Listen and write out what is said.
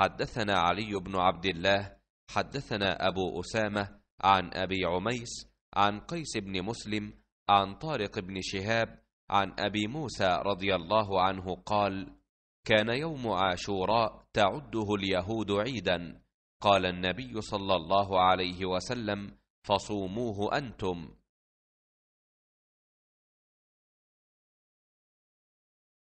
حدثنا علي بن عبد الله حدثنا أبو أسامة عن أبي عميس عن قيس بن مسلم عن طارق بن شهاب عن أبي موسى رضي الله عنه قال كان يوم عاشوراء تعده اليهود عيدا قال النبي صلى الله عليه وسلم فصوموه أنتم